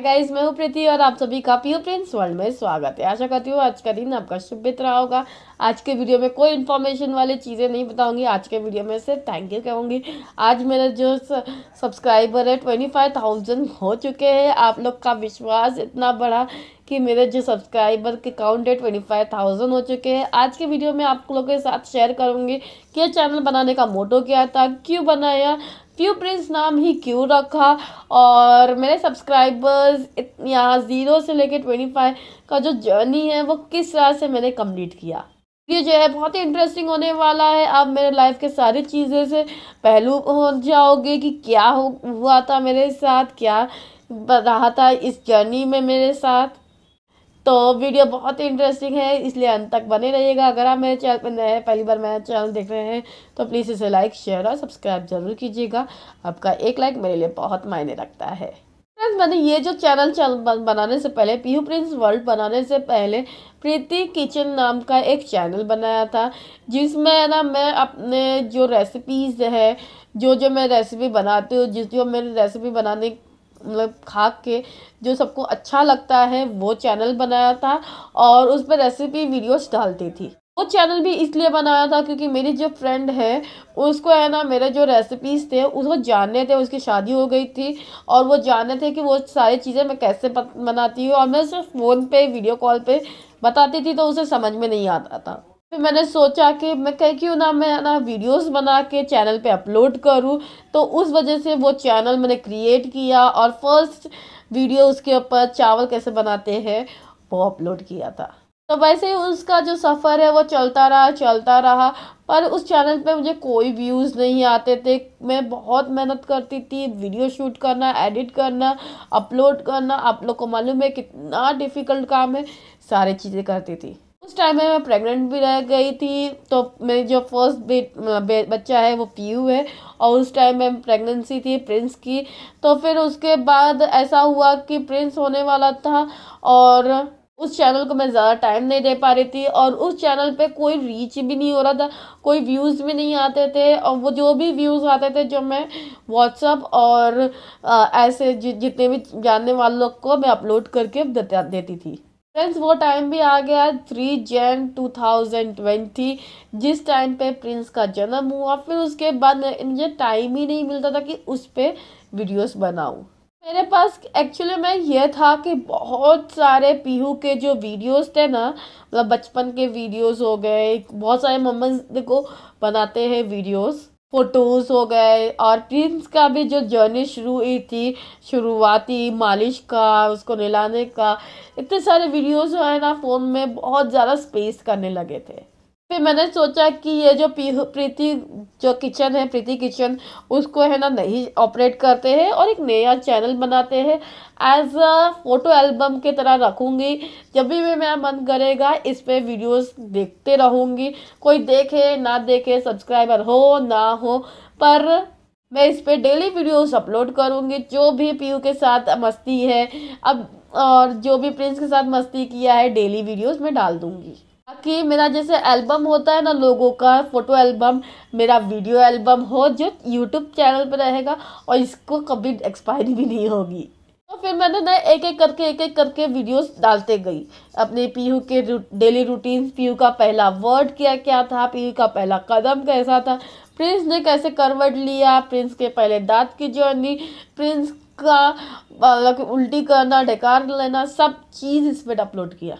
guys मैं हूँ प्रीति और आप सभी का पीओ प्रिंस वर्ल्ड में स्वागत है आशा करती हूँ आज का दिन आपका शुभित रहा होगा आज के वीडियो में कोई इन्फॉर्मेशन वाली चीज़ें नहीं बताऊंगी आज के वीडियो में सिर्फ थैंक यू कहूँगी आज मेरा जो सब्सक्राइबर है ट्वेंटी फाइव थाउजेंड हो चुके हैं आप लोग का विश्वास इतना बड़ा कि मेरे जो सब्सक्राइबर के काउंट है ट्वेंटी फाइव थाउजेंड हो चुके हैं आज के वीडियो में आप लोगों के साथ शेयर करूँगी कि चैनल बनाने का मोटो क्या था क्यों बनाया फ्यू प्रिंस नाम ही क्यों रखा और मेरे सब्सक्राइबर्स यहाँ ज़ीरो से लेके ट्वेंटी फाइव का जो जर्नी है वो किस तरह से मैंने कंप्लीट किया ये जो है बहुत ही इंटरेस्टिंग होने वाला है आप मेरे लाइफ के सारी चीज़ें से पहलू हो जाओगे कि क्या हो हुआ था मेरे साथ क्या रहा था इस जर्नी में मेरे साथ तो वीडियो बहुत ही इंटरेस्टिंग है इसलिए अंत तक बने रहिएगा अगर आप मेरे चैनल पर नए हैं पहली बार मेरा चैनल देख रहे हैं तो प्लीज़ इसे लाइक शेयर और सब्सक्राइब जरूर कीजिएगा आपका एक लाइक मेरे लिए बहुत मायने रखता है फ्रेंड्स मैंने ये जो चैनल बनाने से पहले पीयू प्रिंस वर्ल्ड बनाने से पहले प्रीति किचन नाम का एक चैनल बनाया था जिसमें ना मैं अपने जो रेसिपीज़ है जो जो मैं रेसिपी बनाती हूँ जिस जो मेरी रेसिपी बनाने मतलब खा के जो सबको अच्छा लगता है वो चैनल बनाया था और उस पर रेसिपी वीडियोस डालती थी वो चैनल भी इसलिए बनाया था क्योंकि मेरी जो फ्रेंड है उसको है ना मेरे जो रेसिपीज़ थे उसको जानने थे उसकी शादी हो गई थी और वो जानने थे कि वो सारी चीज़ें मैं कैसे बनाती हूँ और मैं सिर्फ फ़ोन पे वीडियो कॉल पे बताती थी तो उसे समझ में नहीं आता था फिर मैंने सोचा कि मैं कह क्यों ना मैं ना वीडियोस बना के चैनल पे अपलोड करूं तो उस वजह से वो चैनल मैंने क्रिएट किया और फर्स्ट वीडियो उसके ऊपर चावल कैसे बनाते हैं वो अपलोड किया था तो वैसे ही उसका जो सफ़र है वो चलता रहा चलता रहा पर उस चैनल पे मुझे कोई व्यूज़ नहीं आते थे मैं बहुत मेहनत करती थी वीडियो शूट करना एडिट करना अपलोड करना आप लोग को मालूम है कितना डिफ़िकल्ट काम है सारी चीज़ें करती थी उस टाइम में मैं प्रेग्नेंट भी रह गई थी तो मेरी जो फर्स्ट बच्चा है वो पीयू है और उस टाइम में प्रेगनेंसी थी प्रिंस की तो फिर उसके बाद ऐसा हुआ कि प्रिंस होने वाला था और उस चैनल को मैं ज़्यादा टाइम नहीं दे पा रही थी और उस चैनल पे कोई रीच भी नहीं हो रहा था कोई व्यूज़ भी नहीं आते थे और वो जो भी व्यूज़ आते थे जो मैं व्हाट्सअप और आ, ऐसे जितने भी जानने वाले लोग को मैं अपलोड करके देती थी फ्रेंड्स वो टाइम भी आ गया थ्री जैन 2020 जिस टाइम पे प्रिंस का जन्म हुआ फिर उसके बाद मुझे टाइम ही नहीं मिलता था कि उस पर वीडियोज़ बनाऊँ मेरे पास एक्चुअली मैं ये था कि बहुत सारे पीहू के जो वीडियोस थे ना मतलब बचपन के वीडियोस हो गए बहुत सारे मम्मा देखो बनाते हैं वीडियोस फ़ोटोज़ हो गए और प्रिंस का भी जो जर्नी शुरू हुई थी शुरुआती मालिश का उसको नहलाने का इतने सारे वीडियोज़ जो है ना फ़ोन में बहुत ज़्यादा स्पेस करने लगे थे फिर मैंने सोचा कि ये जो प्रीति जो किचन है प्रीति किचन उसको है ना नहीं ऑपरेट करते हैं और एक नया चैनल बनाते हैं एज अ फोटो एल्बम के तरह रखूँगी जब भी मेरा मन करेगा इस पर वीडियोस देखते रहूँगी कोई देखे ना देखे सब्सक्राइबर हो ना हो पर मैं इस पर डेली वीडियोस अपलोड करूँगी जो भी पीयू के साथ मस्ती है अब और जो भी प्रिंस के साथ मस्ती किया है डेली वीडियोस मैं डाल दूँगी कि मेरा जैसे एल्बम होता है ना लोगों का फ़ोटो एल्बम मेरा वीडियो एल्बम हो जो यूट्यूब चैनल पर रहेगा और इसको कभी एक्सपायरी भी नहीं होगी तो फिर मैंने ना एक एक करके एक एक करके वीडियोस डालते गई अपने पीयू के डेली रूटीन पीयू का पहला वर्ड क्या क्या था पीयू का पहला कदम कैसा था प्रिंस ने कैसे करवट लिया प्रिंस के पहले दांत की जर्नी प्रिंस का मतलब उल्टी करना डेकार लेना सब चीज़ इस पर अपलोड किया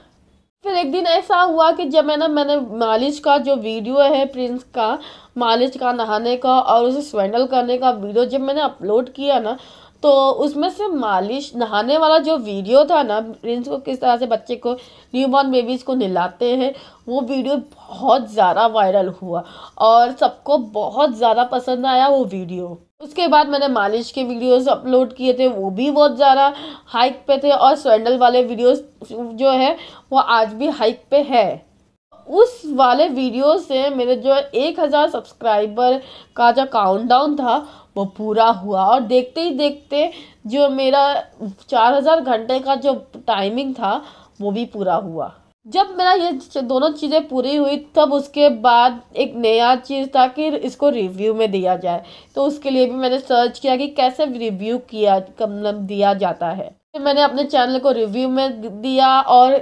फिर एक दिन ऐसा हुआ कि जब मैं ना मैंने मालिश का जो वीडियो है प्रिंस का मालिश का नहाने का और उसे स्वेंडल करने का वीडियो जब मैंने अपलोड किया ना तो उसमें से मालिश नहाने वाला जो वीडियो था ना प्रिंस को किस तरह से बच्चे को न्यू बॉर्न बेबीज़ को नहलाते हैं वो वीडियो बहुत ज़्यादा वायरल हुआ और सबको बहुत ज़्यादा पसंद आया वो वीडियो उसके बाद मैंने मालिश के वीडियोस अपलोड किए थे वो भी बहुत ज़्यादा हाइक पे थे और स्वेंडल वाले वीडियोस जो है वो आज भी हाइक पे है उस वाले वीडियो से मेरे जो एक हज़ार सब्सक्राइबर का जो काउंटडाउन था वो पूरा हुआ और देखते ही देखते जो मेरा चार हज़ार घंटे का जो टाइमिंग था वो भी पूरा हुआ जब मेरा ये दोनों चीज़ें पूरी हुई तब उसके बाद एक नया चीज़ था कि इसको रिव्यू में दिया जाए तो उसके लिए भी मैंने सर्च किया कि कैसे रिव्यू किया कम दिया जाता है फिर मैंने अपने चैनल को रिव्यू में दिया और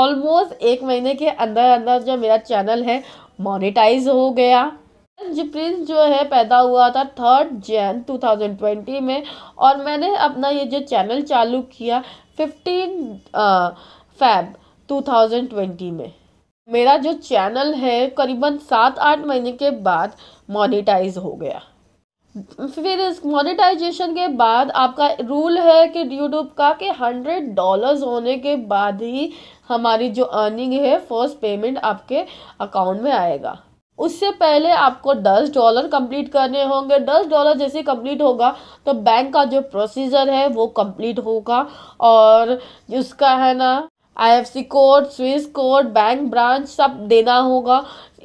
ऑलमोस्ट एक महीने के अंदर अंदर जो मेरा चैनल है मोनेटाइज हो गया प्रिंस जो है पैदा हुआ था थर्ड जैन 2020 में और मैंने अपना ये जो चैनल चालू किया फिफ्टीन फैब 2020 में मेरा जो चैनल है करीबन सात आठ महीने के बाद मोनेटाइज हो गया फिर इस मोनेटाइजेशन के बाद आपका रूल है कि यूट्यूब का कि हंड्रेड डॉलर्स होने के बाद ही हमारी जो अर्निंग है फर्स्ट पेमेंट आपके अकाउंट में आएगा उससे पहले आपको दस डॉलर कंप्लीट करने होंगे दस डॉलर जैसे कंप्लीट होगा तो बैंक का जो प्रोसीजर है वो कंप्लीट होगा और उसका है ना आईएफसी कोड स्विस कोड बैंक ब्रांच सब देना होगा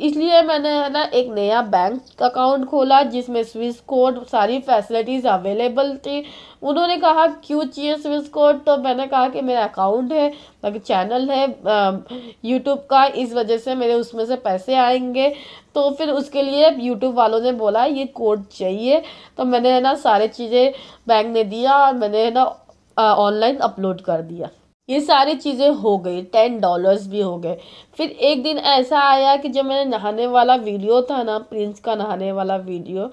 इसलिए मैंने है ना एक नया बैंक अकाउंट खोला जिसमें स्विस कोड सारी फैसिलिटीज़ अवेलेबल थी उन्होंने कहा क्यों चाहिए स्विस कोड तो मैंने कहा कि मेरा अकाउंट है बाकी चैनल है यूट्यूब का इस वजह से मेरे उसमें से पैसे आएंगे तो फिर उसके लिए यूट्यूब वालों ने बोला ये कोड चाहिए तो मैंने है ना सारे चीज़ें बैंक ने दिया और मैंने है ना ऑनलाइन अपलोड कर दिया ये सारी चीज़ें हो गई टेन डॉलर्स भी हो गए फिर एक दिन ऐसा आया कि जब मैंने नहाने वाला वीडियो था ना प्रिंस का नहाने वाला वीडियो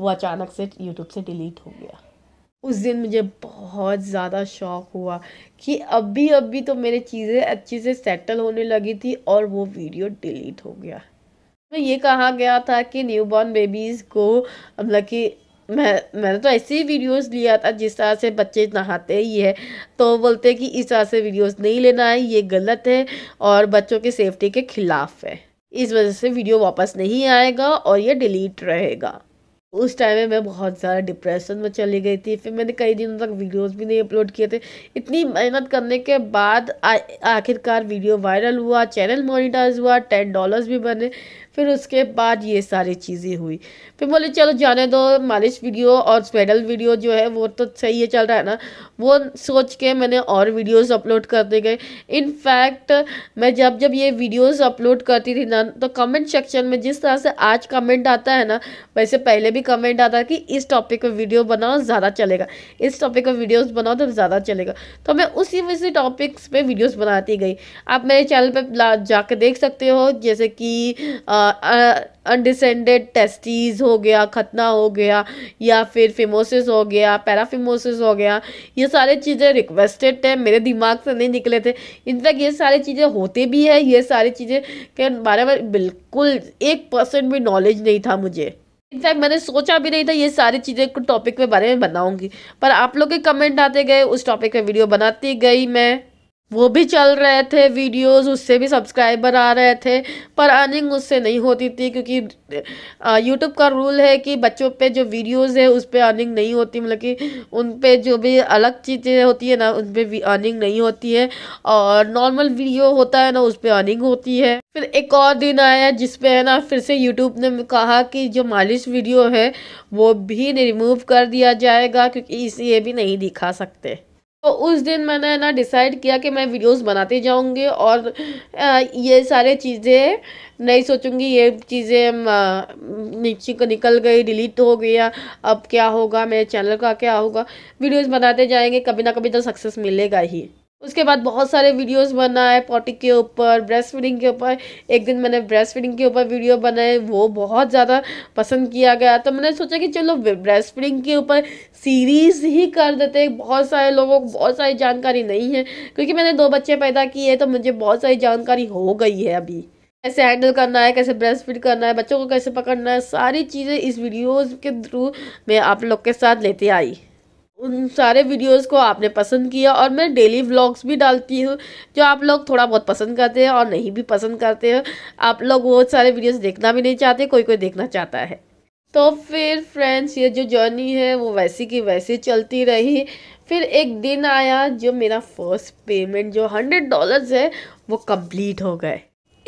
वो अचानक से यूट्यूब से डिलीट हो गया उस दिन मुझे बहुत ज़्यादा शौक हुआ कि अभी अभी तो मेरी चीज़ें अच्छे से सेटल होने लगी थी और वो वीडियो डिलीट हो गया तो ये कहा गया था कि न्यूबॉर्न बेबीज़ को मतलब कि मैं मैंने तो ऐसी वीडियोस लिया था जिस तरह से बच्चे नहाते ही है तो बोलते हैं कि इस तरह से वीडियोस नहीं लेना है ये गलत है और बच्चों के सेफ्टी के ख़िलाफ़ है इस वजह से वीडियो वापस नहीं आएगा और ये डिलीट रहेगा उस टाइम में मैं बहुत ज़्यादा डिप्रेशन में चली गई थी फिर मैंने कई दिनों तक वीडियोस भी नहीं अपलोड किए थे इतनी मेहनत करने के बाद आखिरकार वीडियो वायरल हुआ चैनल मोनिटाइज हुआ टेन डॉलर्स भी बने फिर उसके बाद ये सारी चीज़ें हुई फिर बोले चलो जाने दो मालिश वीडियो और स्पेडल वीडियो जो है वो तो सही है चल रहा है ना वो सोच के मैंने और वीडियोस अपलोड करते गए इनफैक्ट मैं जब जब ये वीडियोस अपलोड करती थी ना तो कमेंट सेक्शन में जिस तरह से आज कमेंट आता है ना वैसे पहले भी कमेंट आता है कि इस टॉपिक पर वीडियो बनाओ ज़्यादा चलेगा इस टॉपिक पर वीडियोज़ बनाओ तो ज़्यादा चलेगा तो मैं उसी उसी टॉपिक्स पर वीडियोज़ बनाती गई आप मेरे चैनल पर जाके देख सकते हो जैसे कि आ, अनडिसेंडेड टेस्टीज हो गया खतना हो गया या फिर फिमोसिस हो गया पैराफिमोसिस हो गया ये सारे चीज़ें रिक्वेस्टेड थे मेरे दिमाग से नहीं निकले थे इनफैक्ट ये सारी चीज़ें होते भी है ये सारी चीज़ें के बारे में बिल्कुल एक परसेंट भी नॉलेज नहीं था मुझे इनफैक्ट मैंने सोचा भी नहीं था ये सारी चीज़ें टॉपिक के बारे में बनाऊंगी पर आप लोग के कमेंट आते गए उस टॉपिक पे वीडियो बनाती गई मैं वो भी चल रहे थे वीडियोस उससे भी सब्सक्राइबर आ रहे थे पर अर्निंग उससे नहीं होती थी क्योंकि यूट्यूब का रूल है कि बच्चों पे जो वीडियोस है उस पर अर्निंग नहीं होती मतलब कि उन पे जो भी अलग चीज़ें होती है ना उन पर अर्निंग नहीं होती है और नॉर्मल वीडियो होता है ना उस पर अर्निंग होती है फिर एक और दिन आया जिसपे है ना फिर से यूट्यूब ने कहा कि जो मालिश वीडियो है वो भी रिमूव कर दिया जाएगा क्योंकि इसे ये भी नहीं दिखा सकते तो उस दिन मैंने ना डिसाइड किया कि मैं वीडियोस बनाते जाऊँगी और ये सारे चीज़ें नहीं सोचूंगी ये चीज़ें नीचे निकल गई डिलीट हो गया अब क्या होगा मेरे चैनल का क्या होगा वीडियोस बनाते जाएंगे कभी ना कभी तो सक्सेस मिलेगा ही उसके बाद बहुत सारे वीडियोस बनाए पॉटी के ऊपर ब्रेस्ट फीडिंग के ऊपर एक दिन मैंने ब्रेस्ट फीडिंग के ऊपर वीडियो बनाए वो बहुत ज़्यादा पसंद किया गया तो मैंने सोचा कि चलो ब्रेस्ट फीडिंग के ऊपर सीरीज़ ही कर देते बहुत सारे लोगों को बहुत सारी जानकारी नहीं है क्योंकि मैंने दो बच्चे पैदा किए तो मुझे बहुत सारी जानकारी हो गई है अभी कैसे हैंडल करना है कैसे ब्रेस्ट फीड करना है बच्चों को कैसे पकड़ना है सारी चीज़ें इस वीडियोज़ के थ्रू मैं आप लोग के साथ लेते आई उन सारे वीडियोस को आपने पसंद किया और मैं डेली व्लॉग्स भी डालती हूँ जो आप लोग थोड़ा बहुत पसंद करते हैं और नहीं भी पसंद करते हैं आप लोग वो सारे वीडियोस देखना भी नहीं चाहते कोई कोई देखना चाहता है तो फिर फ्रेंड्स ये जो जर्नी है वो वैसी की वैसी चलती रही फिर एक दिन आया जो मेरा फर्स्ट पेमेंट जो हंड्रेड डॉलर्स है वो कंप्लीट हो गए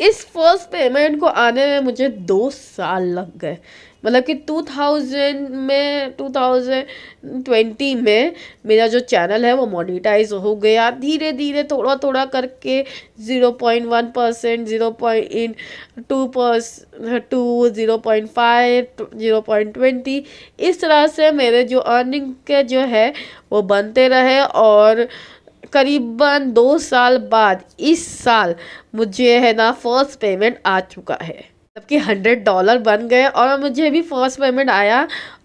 इस फर्स्ट पेमेंट को आने में मुझे दो साल लग गए मतलब कि 2000 में 2020 में मेरा जो चैनल है वो मोनिटाइज हो गया धीरे धीरे थोड़ा थोड़ा करके 0.1 परसेंट जीरो पॉइंट टू परस two zero point five zero point twenty इस तरह से मेरे जो अर्निंग के जो है वो बनते रहे और करीबन दो साल बाद इस साल मुझे है ना फर्स्ट पेमेंट आ चुका है जबकि हंड्रेड डॉलर बन गए और मुझे भी फर्स्ट पेमेंट आया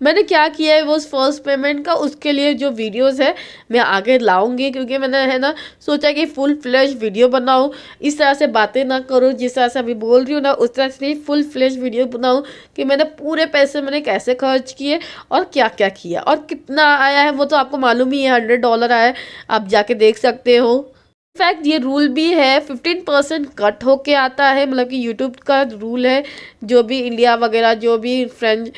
मैंने क्या किया है वो उस फर्स्ट पेमेंट का उसके लिए जो वीडियोस है मैं आगे लाऊंगी क्योंकि मैंने है ना सोचा कि फुल फ्लैश वीडियो बनाऊँ इस तरह से बातें ना करूँ जिस तरह से अभी बोल रही हूँ ना उस तरह से फुल फ्लैश वीडियो बनाऊँ कि मैंने पूरे पैसे मैंने कैसे खर्च किए और क्या क्या किया और कितना आया है वो तो आपको मालूम ही है हंड्रेड डॉलर आया आप जाके देख सकते हो इनफैक्ट ये रूल भी है फिफ्टीन परसेंट कट होके आता है मतलब कि यूट्यूब का रूल है जो भी इंडिया वगैरह जो भी फ्रेंच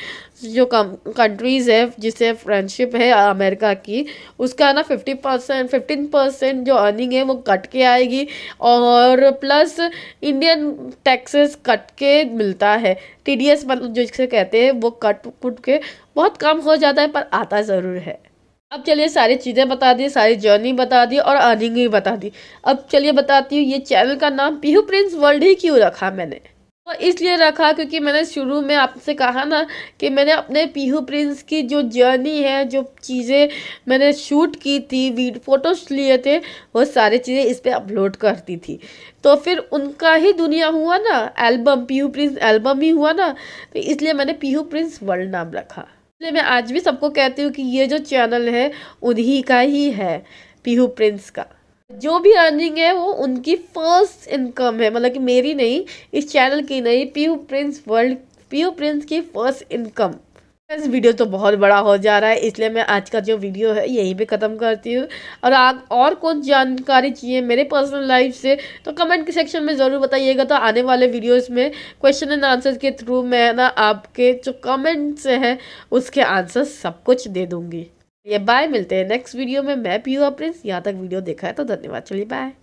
जो कंट्रीज़ है जिसे फ्रेंडशिप है अमेरिका की उसका ना फिफ्टी परसेंट फिफ्टीन परसेंट जो अर्निंग है वो कट के आएगी और प्लस इंडियन टैक्सेस कट के मिलता है टी डी एस मतलब जिसे कहते हैं वो कट कुट के बहुत कम हो जाता है पर आता ज़रूर है अब चलिए सारी चीज़ें बता दी सारी जर्नी बता दी और अर्निंग भी बता दी अब चलिए बताती हूँ ये चैनल का नाम पीहू प्रिंस वर्ल्ड ही क्यों रखा मैंने और इसलिए रखा क्योंकि मैंने शुरू में आपसे कहा ना कि मैंने अपने पीहू प्रिंस की जो जर्नी है जो चीज़ें मैंने शूट की थी वीड फोटोज लिए थे वो सारी चीज़ें इस पर अपलोड करती थी तो फिर उनका ही दुनिया हुआ ना एल्बम पीहू प्रिंस एल्बम ही हुआ ना तो इसलिए मैंने पीहू प्रिंस वर्ल्ड नाम रखा इसलिए मैं आज भी सबको कहती हूँ कि ये जो चैनल है उन्हीं का ही है पीहू प्रिंस का जो भी अर्निंग है वो उनकी फर्स्ट इनकम है मतलब कि मेरी नहीं इस चैनल की नहीं Pihu Prince world Pihu Prince की फर्स्ट इनकम इस वीडियो तो बहुत बड़ा हो जा रहा है इसलिए मैं आज का जो वीडियो है यहीं पे ख़त्म करती हूँ और आप और कुछ जानकारी चाहिए मेरे पर्सनल लाइफ से तो कमेंट के सेक्शन में ज़रूर बताइएगा तो आने वाले वीडियोस में क्वेश्चन एंड आंसर्स के थ्रू मैं ना आपके जो कमेंट्स हैं उसके आंसर सब कुछ दे दूँगी ये बाय मिलते हैं नेक्स्ट वीडियो में मैं हूँ प्रिंस यहाँ तक वीडियो देखा है तो धन्यवाद चलिए बाय